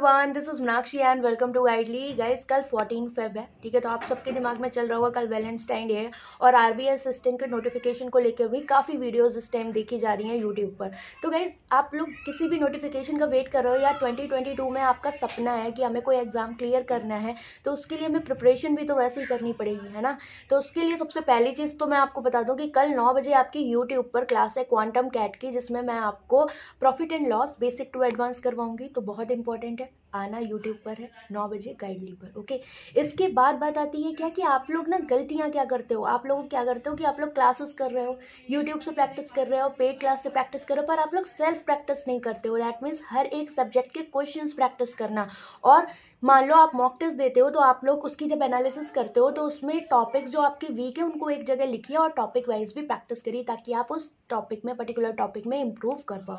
everyone this is Meenakshi and welcome to Guidely guys कल 14 Feb है ठीक है तो आप सबके दिमाग में चल रहा होगा कल वैलेंटाइन डे है और आर बी असिस्टेंट के नोटिफिकेशन को लेकर भी काफ़ी वीडियोस इस टाइम देखी जा रही हैं यूट्यूब पर तो गाइस आप लोग किसी भी नोटिफिकेशन का वेट कर रहे हो या ट्वेंटी में आपका सपना है कि हमें कोई एग्ज़ाम क्लियर करना है तो उसके लिए हमें प्रिपरेशन भी तो वैसे ही करनी पड़ेगी है ना तो उसके लिए सबसे पहली चीज़ तो मैं आपको बता दूँ कि कल नौ बजे आपकी यूट्यूब पर क्लास है क्वांटम कैट की जिसमें मैं आपको profit and loss basic to advance करवाऊँगी तो बहुत इंपॉर्टेंट है आना यूट्यूब पर है नौ बजे गाइडली पर ओके इसके बाद बात आती है क्या कि आप लोग ना गलतियाँ क्या करते हो आप लोग क्या करते हो कि आप लोग क्लासेस कर रहे हो यूट्यूब से प्रैक्टिस कर रहे हो पेड क्लास से प्रैक्टिस कर रहे हो पर आप लोग सेल्फ प्रैक्टिस नहीं करते हो दैट मीन्स हर एक सब्जेक्ट के क्वेश्चन प्रैक्टिस करना और मान लो आप मॉक टेस्ट देते हो तो आप लोग उसकी जब एनालिसिस करते हो तो उसमें टॉपिक्स जो आपके वीक है उनको एक जगह लिखिए और टॉपिक वाइज भी प्रैक्टिस करिए ताकि आप उस टॉपिक में पर्टिकुलर टॉपिक में इम्प्रूव कर पाओ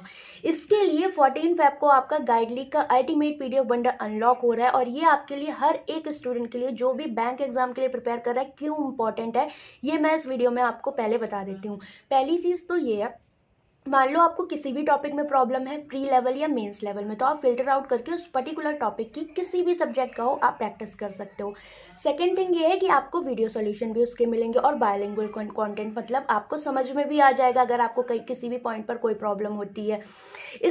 इसके लिए फोर्टीन फैब को आपका गाइडली का ultimate complete PDF bundle unlock हो रहा है और ये आपके लिए हर एक स्टूडेंट के लिए जो भी बैंक एग्जाम के लिए प्रिपेयर कर रहा है क्यों इंपॉर्टेंट है ये मैं इस वीडियो में आपको पहले बता देती हूँ पहली चीज़ तो ये है मान लो आपको किसी भी टॉपिक में प्रॉब्लम है प्री लेवल या मेंस लेवल में तो आप फिल्टर आउट करके उस पर्टिकुलर टॉपिक की किसी भी सब्जेक्ट का हो आप प्रैक्टिस कर सकते हो सेकंड थिंग ये है कि आपको वीडियो सॉल्यूशन भी उसके मिलेंगे और बायलिंगुअल कंटेंट मतलब आपको समझ में भी आ जाएगा अगर आपको कहीं किसी भी पॉइंट पर कोई प्रॉब्लम होती है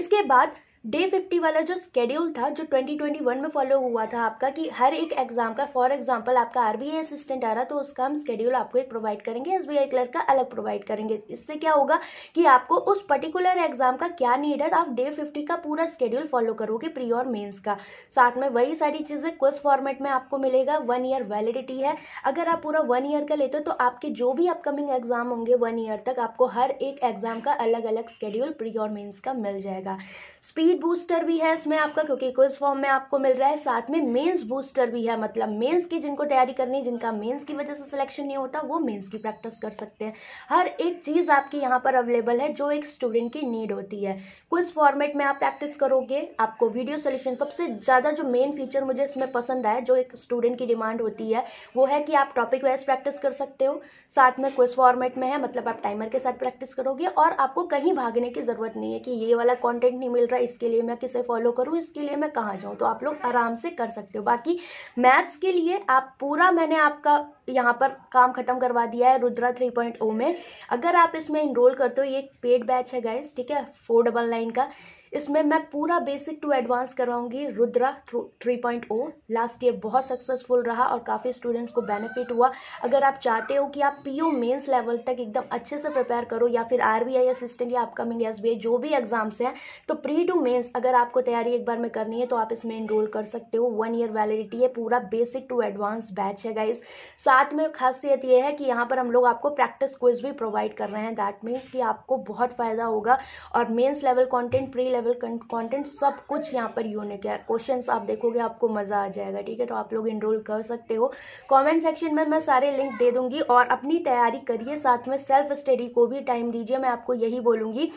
इसके बाद डे फिफ्टी वाला जो स्केड्यूल था जो ट्वेंटी ट्वेंटी वन में फॉलो हुआ था आपका कि हर एक एग्जाम का फॉर एग्जाम्पल आपका आर आई असिस्टेंट आ रहा तो उसका हम स्केड्यूल आपको एक प्रोवाइड करेंगे एस बी आई क्लर्क का अलग प्रोवाइड करेंगे इससे क्या होगा कि आपको उस पर्टिकुलर एग्जाम का क्या नीड है तो आप डे फिफ्टी का पूरा स्केड्यूल फॉलो करोगे प्री और मेन्स का साथ में वही सारी चीज़ें क्विज फॉर्मेट में आपको मिलेगा वन ईयर वैलिडिटी है अगर आप पूरा वन ईयर का लेते हो तो आपके जो भी अपकमिंग एग्जाम होंगे वन ईयर तक आपको हर एक एग्जाम का अलग अलग स्केड्यूल प्री और मेन्स का मिल जाएगा स्पीड स्पीड बूस्टर भी है इसमें आपका क्योंकि क्विज फॉर्म में आपको मिल रहा है साथ में मेंस बूस्टर भी है मतलब मेंस की जिनको तैयारी करनी है जिनका मेंस की वजह से सिलेक्शन नहीं होता वो मेंस की प्रैक्टिस कर सकते हैं हर एक चीज़ आपकी यहाँ पर अवेलेबल है जो एक स्टूडेंट की नीड होती है क्विज फॉर्मेट में आप प्रैक्टिस करोगे आपको वीडियो सोल्यूशन सबसे ज़्यादा जो मेन फीचर मुझे इसमें पसंद आया जो एक स्टूडेंट की डिमांड होती है वो है कि आप टॉपिक वाइज प्रैक्टिस कर सकते हो साथ में क्विज फॉर्मेट में है मतलब आप टाइमर के साथ प्रैक्टिस करोगे और आपको कहीं भागने की ज़रूरत नहीं है कि ये वाला कॉन्टेंट नहीं मिल रहा है इसके लिए मैं किसे फॉलो करूँ इसके लिए मैं कहाँ जाऊँ तो आप लोग आराम से कर सकते हो बाकी मैथ्स के लिए आप पूरा मैंने आपका यहाँ पर काम खत्म करवा दिया है रुद्रा थ्री पॉइंट ओ में अगर आप इसमें इनरोल करते हो ये पेड बैच है गाइस ठीक है फोर डबल नाइन का इसमें मैं पूरा बेसिक टू एडवांस करवाऊंगी Rudra three point O last year बहुत सक्सेसफुल रहा और काफ़ी स्टूडेंट्स को बेनिफिट हुआ अगर आप चाहते हो कि आप पीओ मेंस लेवल तक एकदम अच्छे से प्रिपेयर करो या फिर आरबीआई असिस्टेंट या अपकमिंग आई जो भी एग्जाम्स हैं तो प्री टू मेन्स अगर आपको तैयारी एक बार में करनी है तो आप इसमें इनरोल कर सकते हो वन ईयर वैलिडिटी है पूरा बेसिक टू एडवांस बैच है गाइस साथ में खासियत यह है कि यहाँ पर हम लोग आपको प्रैक्टिस क्विज भी प्रोवाइड कर रहे हैं दैट मीन्स कि आपको बहुत फ़ायदा होगा और mains level content pre level content सब कुछ यहाँ पर यू यूनिक है क्वेश्चन आप देखोगे आपको मज़ा आ जाएगा ठीक है तो आप लोग इनरोल कर सकते हो कमेंट सेक्शन में मैं सारे लिंक दे दूंगी और अपनी तैयारी करिए साथ में सेल्फ स्टडी को भी टाइम दीजिए मैं आपको यही बोलूंगी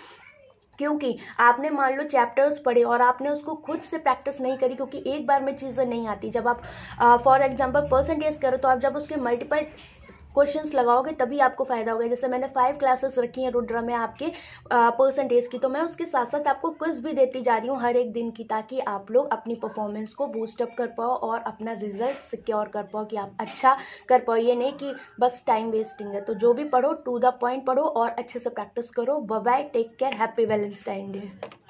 क्योंकि आपने मान लो चैप्टर्स पढ़े और आपने उसको खुद से प्रैक्टिस नहीं करी क्योंकि एक बार में चीज़ें नहीं आती जब आप फॉर एग्जांपल परसेंटेज करो तो आप जब उसके मल्टीपल क्वेश्चंस लगाओगे तभी आपको फ़ायदा होगा जैसे मैंने फाइव क्लासेस रखी हैं रुड्रा में आपके परसेंटेज की तो मैं उसके साथ साथ आपको क्विज भी देती जा रही हूँ हर एक दिन की ताकि आप लोग अपनी परफॉर्मेंस को बूस्टअप कर पाओ और अपना रिजल्ट सिक्योर कर पाओ कि आप अच्छा कर पाओ ये नहीं कि बस टाइम वेस्टिंग है तो जो भी पढ़ो टू द पॉइंट पढ़ो और अच्छे से प्रैक्टिस करो bye take care happy Valentine day